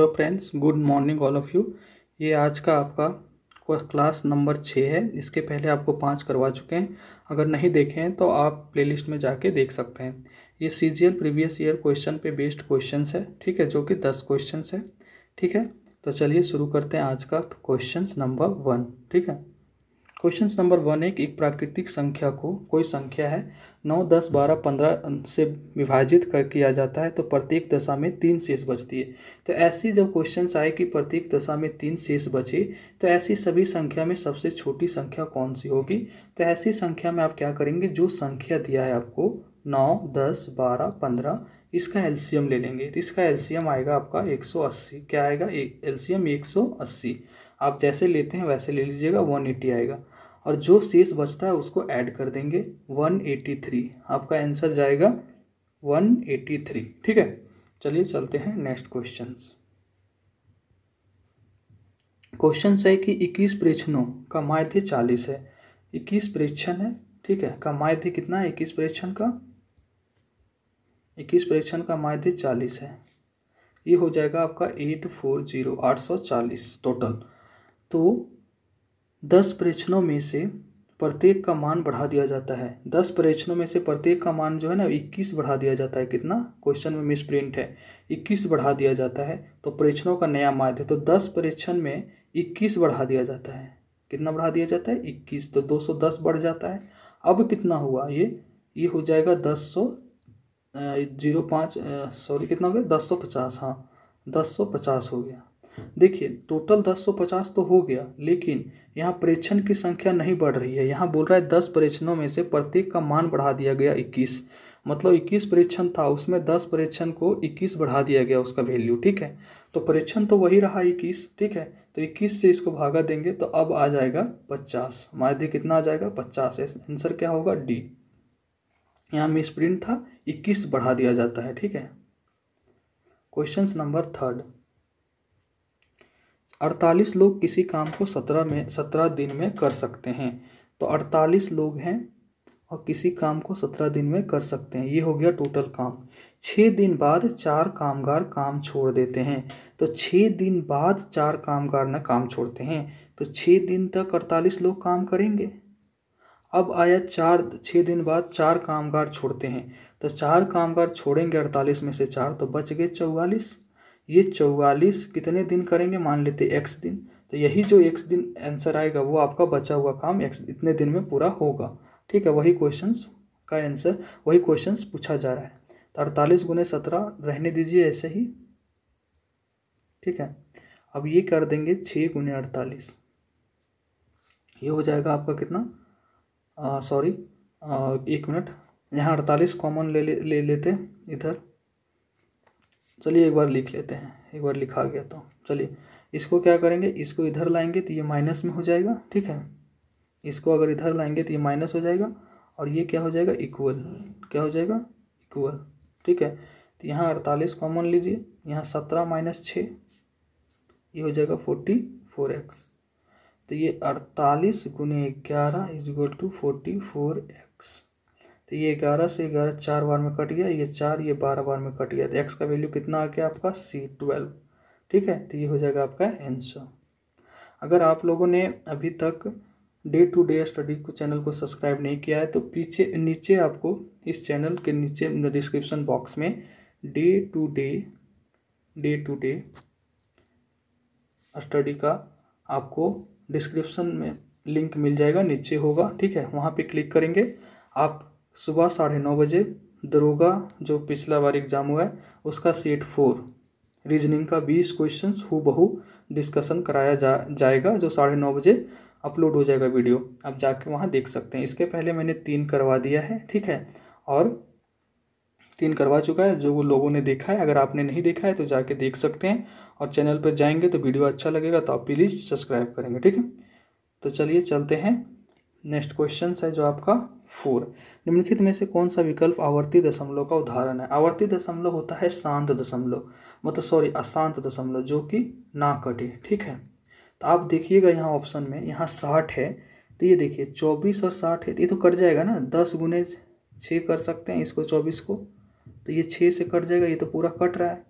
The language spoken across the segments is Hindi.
hello friends good morning all of you ये आज का आपका क्लास नंबर छः है इसके पहले आपको पाँच करवा चुके हैं अगर नहीं देखे हैं तो आप प्लेलिस्ट में जाके देख सकते हैं ये C G L previous year question पे बेस्ड क्वेश्चन है ठीक है जो कि दस क्वेश्चन है ठीक है तो चलिए शुरू करते हैं आज का क्वेश्चन नंबर वन ठीक है क्वेश्चन नंबर वन एक एक प्राकृतिक संख्या को कोई संख्या है नौ दस बारह पंद्रह से विभाजित कर किया जाता है तो प्रत्येक दशा में तीन शेष बचती है तो ऐसी जब क्वेश्चन आए कि प्रत्येक दशा में तीन शेष बचे तो ऐसी सभी संख्या में सबसे छोटी संख्या कौन सी होगी तो ऐसी संख्या में आप क्या करेंगे जो संख्या दिया है आपको नौ दस बारह पंद्रह इसका एल्सियम ले लेंगे तो इसका एल्सियम आएगा आपका एक क्या आएगा एल्सियम एक आप जैसे लेते हैं वैसे ले लीजिएगा 180 आएगा और जो शेष बचता है उसको ऐड कर देंगे 183 आपका आंसर जाएगा 183 ठीक है चलिए चलते हैं नेक्स्ट क्वेश्चंस क्वेश्चन है कि इक्कीस परीक्षणों का माध्य चालीस है इक्कीस परीक्षण है ठीक है का माध्य कितना है इक्कीस परीक्षण का इक्कीस परीक्षण का माध्य चालीस है ये हो जाएगा आपका एट फोर जीरो आठ सौ चालीस टोटल तो दस प्रेक्षणों में से प्रत्येक का मान बढ़ा दिया जाता है दस परीक्षणों में से प्रत्येक का मान जो है ना इक्कीस बढ़ा दिया जाता है कितना क्वेश्चन में मिस प्रिंट है इक्कीस बढ़ा दिया जाता है तो परीक्षणों का नया माध्य तो दस परीक्षण में इक्कीस बढ़ा दिया जाता है कितना बढ़ा दिया जाता है इक्कीस तो दो सौ दस बढ़ जाता है अब कितना हुआ ये ये हो जाएगा दस सौ जीरो पाँच सॉरी कितना हो गया दस सौ पचास हाँ दस सौ पचास हो गया देखिए टोटल 1050 तो हो गया लेकिन यहाँ परीक्षण की संख्या नहीं बढ़ रही है यहाँ बोल रहा है दस परीक्षणों में से प्रत्येक का मान बढ़ा दिया गया इक्कीस मतलब 21 परीक्षण था उसमें 10 परीक्षण को 21 बढ़ा दिया गया उसका वैल्यू ठीक है तो परीक्षण तो वही रहा 21 ठीक है तो 21 से इसको भागा देंगे तो अब आ जाएगा पचास माध्य कितना आ जाएगा पचास आंसर क्या होगा डी यहाँ प्रिंट था इक्कीस बढ़ा दिया जाता है ठीक है क्वेश्चन नंबर थर्ड अड़तालीस लोग किसी काम को सत्रह में सत्रह दिन में कर सकते हैं तो अड़तालीस लोग हैं और किसी काम को सत्रह दिन में कर सकते हैं ये हो गया टोटल काम छः दिन बाद चार कामगार काम छोड़ देते हैं तो छः दिन बाद चार कामगार ना काम छोड़ते हैं तो छः दिन तक अड़तालीस लोग काम करेंगे अब आया चार छः दिन बाद चार कामगार छोड़ते हैं तो चार कामगार छोड़ेंगे अड़तालीस में से चार तो बच गए चौवालीस ये चौवालीस कितने दिन करेंगे मान लेते एक्स दिन तो यही जो एक्स दिन आंसर आएगा वो आपका बचा हुआ काम एक्स इतने दिन में पूरा होगा ठीक है वही क्वेश्चन का आंसर वही क्वेश्चन पूछा जा रहा है तो अड़तालीस गुने सत्रह रहने दीजिए ऐसे ही ठीक है अब ये कर देंगे छः गुने अड़तालीस ये हो जाएगा आपका कितना सॉरी एक मिनट यहाँ अड़तालीस कॉमन ले ले लेते ले इधर चलिए एक बार लिख लेते हैं एक बार लिखा गया तो चलिए इसको क्या करेंगे इसको इधर लाएंगे तो ये माइनस में हो जाएगा ठीक है इसको अगर इधर लाएंगे तो ये माइनस हो जाएगा और ये क्या हो जाएगा इक्वल क्या हो जाएगा इक्वल ठीक है तो यहाँ अड़तालीस कॉमन लीजिए यहाँ सत्रह माइनस छः ये हो जाएगा फोर्टी फोर एक्स तो ये अड़तालीस गुने ग्यारह is equal to forty four x तो ये ग्यारह से ग्यारह चार बार में कट गया ये चार ये बारह बार में कट गया तो एक्स का वैल्यू कितना आ गया आपका सी ट्वेल्व ठीक है तो ये हो जाएगा आपका आंसर अगर आप लोगों ने अभी तक डे टू डे स्टडी को चैनल को सब्सक्राइब नहीं किया है तो पीछे नीचे आपको इस चैनल के नीचे डिस्क्रिप्शन बॉक्स में day to day day to day study का आपको डिस्क्रिप्शन में लिंक मिल जाएगा नीचे होगा ठीक है वहाँ पे क्लिक करेंगे आप सुबह साढ़े नौ बजे दरोगा जो पिछला बार एग्ज़ाम हुआ है उसका सेट फोर रीजनिंग का बीस क्वेश्चन हु बहु डिस्कशन कराया जा जाएगा जो साढ़े नौ बजे अपलोड हो जाएगा वीडियो आप जाके वहाँ देख सकते हैं इसके पहले मैंने तीन करवा दिया है ठीक है और तीन करवा चुका है जो वो लोगों ने देखा है अगर आपने नहीं देखा है तो जाके देख सकते हैं और चैनल पर जाएंगे तो वीडियो अच्छा लगेगा तो आप प्लीज़ सब्सक्राइब करेंगे ठीक है तो चलिए चलते हैं नेक्स्ट क्वेश्चन है जो आपका फोर निम्नलिखित में से कौन सा विकल्प आवर्ती दशमलव का उदाहरण है आवर्ती दशमलव होता है शांत दशमलव मतलब सॉरी अशांत दशमलव जो कि ना कटे ठीक है तो आप देखिएगा यहाँ ऑप्शन में यहाँ साठ है तो ये देखिए चौबीस और साठ है तो ये तो कट जाएगा ना दस गुने छः कर सकते हैं इसको चौबीस को तो ये छः से कट जाएगा ये तो पूरा कट रहा है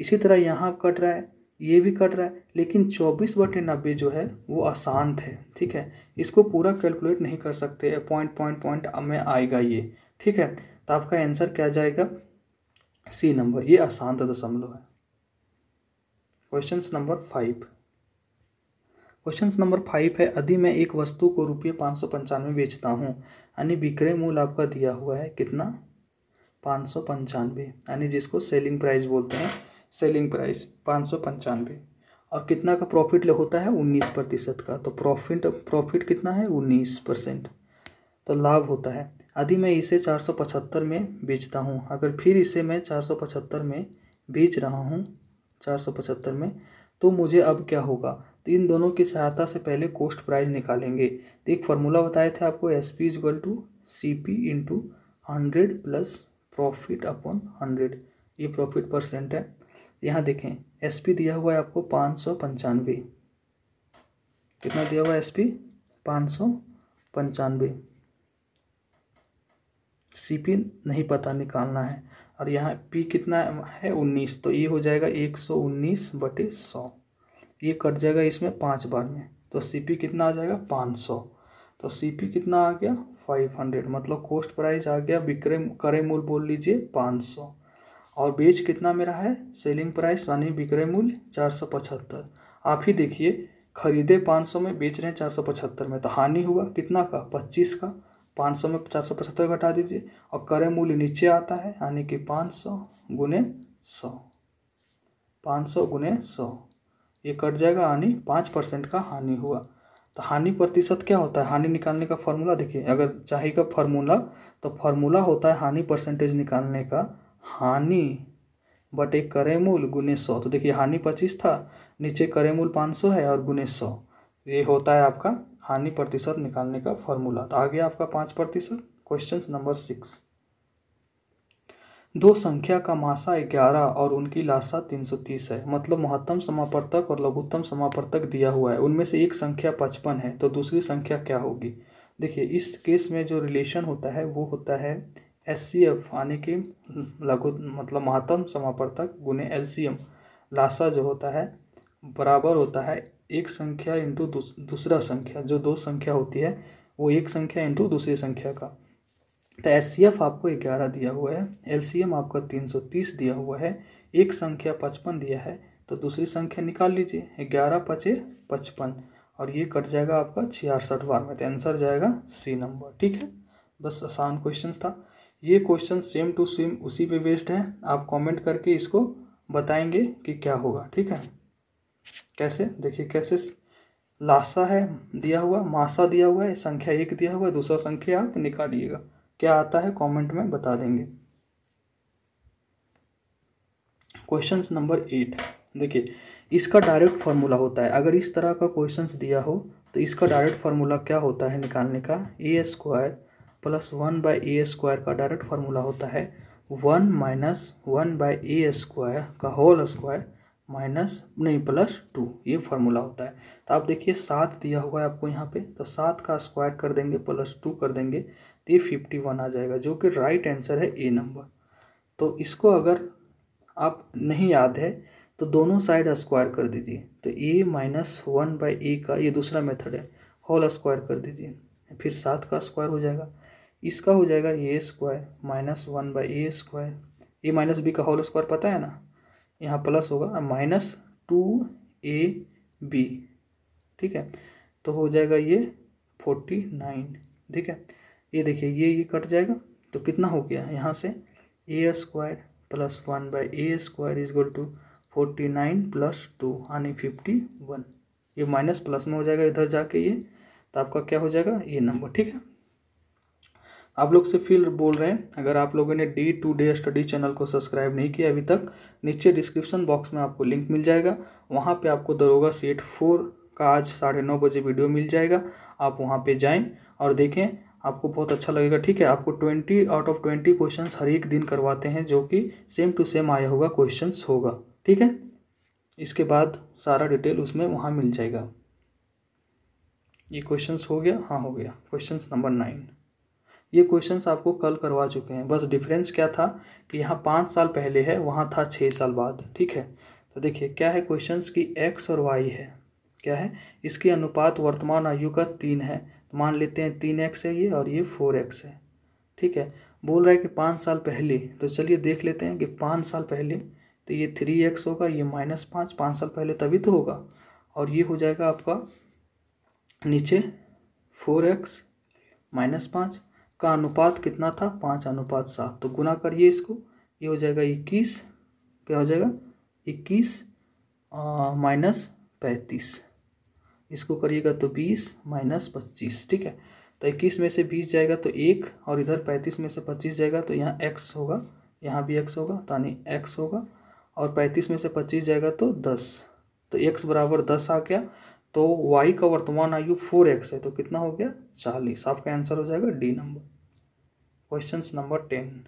इसी तरह यहाँ कट रहा है ये भी कट रहा है लेकिन चौबीस बटे नब्बे जो है वो आसान थे ठीक है इसको पूरा कैलकुलेट नहीं कर सकते पॉइंट पॉइंट पॉइंट में आएगा ये ठीक है तो आपका आंसर क्या जाएगा सी नंबर ये अशांत दशमलव है question number five question number five है यदि मैं एक वस्तु को रुपये पाँच सौ पंचानवे बेचता हूँ यानी विक्रय मूल आपका दिया हुआ है कितना पाँच सौ पंचानवे यानी जिसको सेलिंग प्राइस बोलते हैं सेलिंग प्राइस पाँच सौ पंचानवे और कितना का प्रॉफिट होता है उन्नीस प्रतिशत का तो प्रॉफिट प्रॉफिट कितना है उन्नीस परसेंट तो लाभ होता है यदि मैं इसे चार सौ पचहत्तर में बेचता हूँ अगर फिर इसे मैं चार सौ पचहत्तर में बेच रहा हूँ चार सौ पचहत्तर में तो मुझे अब क्या होगा तो इन दोनों की सहायता से पहले कोस्ट प्राइस निकालेंगे तो एक फार्मूला बताए थे आपको S P equal to C P into hundred plus profit upon hundred ये प्रॉफिट परसेंट है यहाँ देखें एस पी दिया हुआ है आपको पाँच सौ पंचानवे कितना दिया हुआ है एस पी पाँच सौ पंचानवे सी पी नहीं पता निकालना है और यहाँ पी कितना है उन्नीस तो ये हो जाएगा एक सौ उन्नीस बटे सौ ये कट जाएगा इसमें पांच बार में तो सी पी कितना आ जाएगा पाँच सौ तो सी पी कितना आ गया फाइव हंड्रेड मतलब कोस्ट प्राइस आ गया विक्रय करे मूल बोल लीजिए पाँच सौ और बेच कितना मेरा है सेलिंग प्राइस यानी विक्रय मूल्य चार सौ पचहत्तर आप ही देखिए खरीदे पाँच सौ में बेच रहे हैं चार सौ पचहत्तर में तो हानि हुआ कितना का पच्चीस का पाँच सौ में चार सौ पचहत्तर घटा दीजिए और क्रय मूल्य नीचे आता है यानी कि पाँच सौ गुने सौ पाँच सौ गुने सौ ये कट जाएगा यानी पाँच परसेंट का हानि हुआ तो हानि प्रतिशत क्या होता है हानि निकालने का फार्मूला देखिए अगर चाहिए का फार्मूला तो फार्मूला होता है हानि परसेंटेज निकालने का हानि बटे करेमूल गुने सौ तो देखिए हानि पच्चीस था नीचे करेमूल पाँच सौ है और गुने सौ ये होता है आपका हानि प्रतिशत निकालने का फॉर्मूला तो आ गया आपका पाँच प्रतिशत क्वेश्चन नंबर सिक्स दो संख्या का मासा ग्यारह और उनकी लाशा तीन सौ तीस है मतलब महत्तम समापर्तक और लघुत्तम समापर्तक दिया हुआ है उनमें से एक संख्या पचपन है तो दूसरी संख्या क्या होगी देखिए इस केस में जो रिलेशन होता है वो होता है एस सी एफ यानी कि लघु मतलब महत्तम समापर्तक गुने एल सी एम लासा जो होता है बराबर होता है एक संख्या इंटू दूसरा दूसरा संख्या जो दो संख्या होती है वो एक संख्या इंटू दूसरी संख्या का तो एस सी एफ आपको ग्यारह दिया हुआ है एल सी एम आपका तीन सौ तीस दिया हुआ है एक संख्या पचपन दिया है तो दूसरी संख्या निकाल लीजिए ग्यारह पचे पचपन और ये कट जाएगा आपका छियासठ बार में तो आंसर जाएगा सी नंबर ठीक है बस आसान क्वेश्चन था ये क्वेश्चन सेम टू सेम उसी पे बेस्ड है आप कमेंट करके इसको बताएंगे कि क्या होगा ठीक है कैसे देखिए कैसे लासा है दिया हुआ मासा दिया हुआ है संख्या एक दिया हुआ है दूसरा संख्या आप निकालिएगा क्या आता है कमेंट में बता देंगे क्वेश्चन नंबर एट देखिए इसका डायरेक्ट फार्मूला होता है अगर इस तरह का क्वेश्चन दिया हो तो इसका डायरेक्ट फार्मूला क्या होता है निकालने का a square plus one by a square का डायरेक्ट फार्मूला होता है one minus one by a square का होल स्क्वायर माइनस नहीं प्लस टू ये फार्मूला होता है तो आप देखिए सात दिया हुआ है आपको यहाँ पे तो सात का स्क्वायर कर देंगे प्लस टू कर देंगे तो ये फिफ्टी वन आ जाएगा जो कि राइट आंसर है ए नंबर तो इसको अगर आप नहीं याद है तो दोनों साइड स्क्वायर कर दीजिए तो a minus one by a का ये दूसरा मेथड है होल स्क्वायर कर दीजिए फिर सात का स्क्वायर हो जाएगा इसका हो जाएगा a square minus one by a square a minus b का होल स्क्वायर पता है ना यहाँ प्लस होगा माइनस टू ए बी ठीक है तो हो जाएगा ये फोर्टी नाइन ठीक है ये देखिए ये ये कट जाएगा तो कितना हो गया यहाँ से a square plus one by a square is equal to forty nine plus two यानी फिफ्टी वन ये माइनस प्लस में हो जाएगा इधर जाके ये तो आपका क्या हो जाएगा ये नंबर ठीक है आप लोग से फिर बोल रहे हैं अगर आप लोगों ने day to day study channel को सब्सक्राइब नहीं किया अभी तक नीचे डिस्क्रिप्शन बॉक्स में आपको लिंक मिल जाएगा वहाँ पे आपको दरोगा सेट फोर का आज साढ़े नौ बजे वीडियो मिल जाएगा आप वहाँ पे जाएं और देखें आपको बहुत अच्छा लगेगा ठीक है आपको twenty out of twenty question हर एक दिन करवाते हैं जो कि सेम टू सेम आया होगा क्वेश्चन होगा ठीक है इसके बाद सारा डिटेल उसमें वहाँ मिल जाएगा ये क्वेश्चंस हो गया हाँ हो गया क्वेश्चंस नंबर नाइन ये क्वेश्चंस आपको कल करवा चुके हैं बस डिफरेंस क्या था कि यहाँ पाँच साल पहले है वहाँ था छः साल बाद ठीक है तो देखिए क्या है क्वेश्चंस की एक्स और वाई है क्या है इसके अनुपात वर्तमान आयु का तीन है तो मान लेते हैं तीन एक्स है ये और ये फोर एक्स है ठीक है बोल रहा है कि पाँच साल पहले तो चलिए देख लेते हैं कि पाँच साल पहले तो ये थ्री एक्स होगा ये माइनस पाँच पाँच साल पहले तभी तो होगा और ये हो जाएगा आपका नीचे फोर एक्स माइनस पाँच का अनुपात कितना था पाँच अनुपात सात तो गुना करिए इसको ये हो जाएगा इक्कीस क्या हो जाएगा इक्कीस माइनस पैंतीस इसको करिएगा तो बीस माइनस पच्चीस ठीक है तो इक्कीस में से बीस जाएगा तो एक और इधर पैंतीस में से पच्चीस जाएगा तो यहाँ एक्स होगा यहाँ भी एक्स होगा यानी एक्स होगा और पैंतीस में से पच्चीस जाएगा तो दस तो एक्स बराबर दस आ गया तो वाई का वर्तमान आयु फोर एक्स है तो कितना हो गया चालीस आपका आंसर हो जाएगा D number question number ten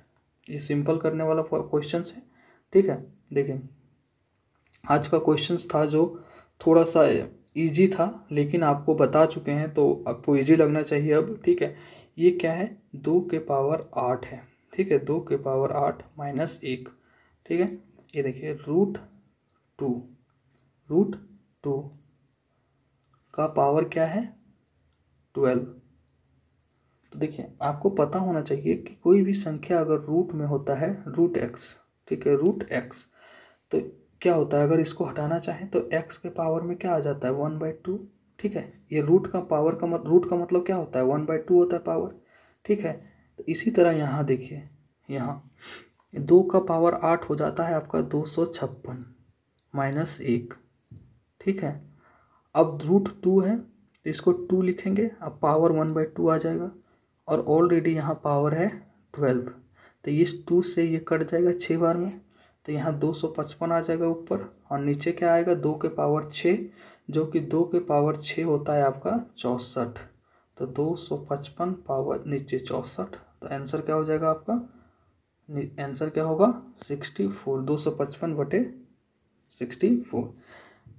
ये सिंपल करने वाला क्वेश्चन है ठीक है देखिए आज का क्वेश्चन था जो थोड़ा सा इजी था लेकिन आपको बता चुके हैं तो आपको इजी लगना चाहिए अब ठीक है ये क्या है दो के पावर आठ है ठीक है दो के पावर आठ माइनस एक ठीक है ये देखिए रूट टू रूट टू का पावर क्या है ट्वेल्व तो देखिए आपको पता होना चाहिए कि कोई भी संख्या अगर रूट में होता है रूट एक्स ठीक है रूट एक्स तो क्या होता है अगर इसको हटाना चाहें तो एक्स के पावर में क्या आ जाता है वन बाई टू ठीक है ये रूट का पावर का मत रूट का मतलब क्या होता है वन बाई टू होता है पावर ठीक है तो इसी तरह यहाँ देखिए यहाँ दो का पावर आठ हो जाता है आपका दो सौ छप्पन माइनस एक ठीक है अब रूट टू है तो इसको टू लिखेंगे अब पावर वन बाई टू आ जाएगा और ऑलरेडी यहाँ पावर है ट्वेल्व तो इस टू से ये कट जाएगा छः बार में तो यहाँ दो सौ पचपन आ जाएगा ऊपर और नीचे क्या आएगा दो के पावर छः जो कि दो के पावर छः होता है आपका चौंसठ तो दो सौ पचपन पावर नीचे चौंसठ तो आंसर क्या हो जाएगा आपका आंसर क्या होगा सिक्सटी फोर दो सौ पचपन बटे सिक्सटी फोर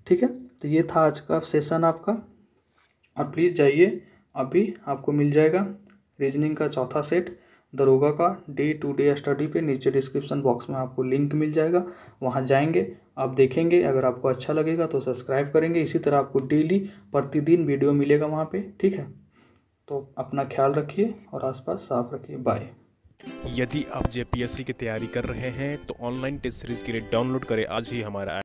ठीक है तो ये था आज का सेशन आपका और प्लीज़ जाइए अभी आपको मिल जाएगा रीजनिंग का चौथा सेट दरोगा का डे टू डे स्टडी पे नीचे डिस्क्रिप्शन बॉक्स में आपको लिंक मिल जाएगा वहाँ जाएंगे आप देखेंगे अगर आपको अच्छा लगेगा तो सब्सक्राइब करेंगे इसी तरह आपको डेली प्रतिदिन वीडियो मिलेगा वहाँ पे ठीक है तो अपना ख्याल रखिए और आसपास साफ रखिए बाय यदि आप जे की तैयारी कर रहे हैं तो ऑनलाइन टेस्ट सीरीज के लिए डाउनलोड करें आज ही हमारा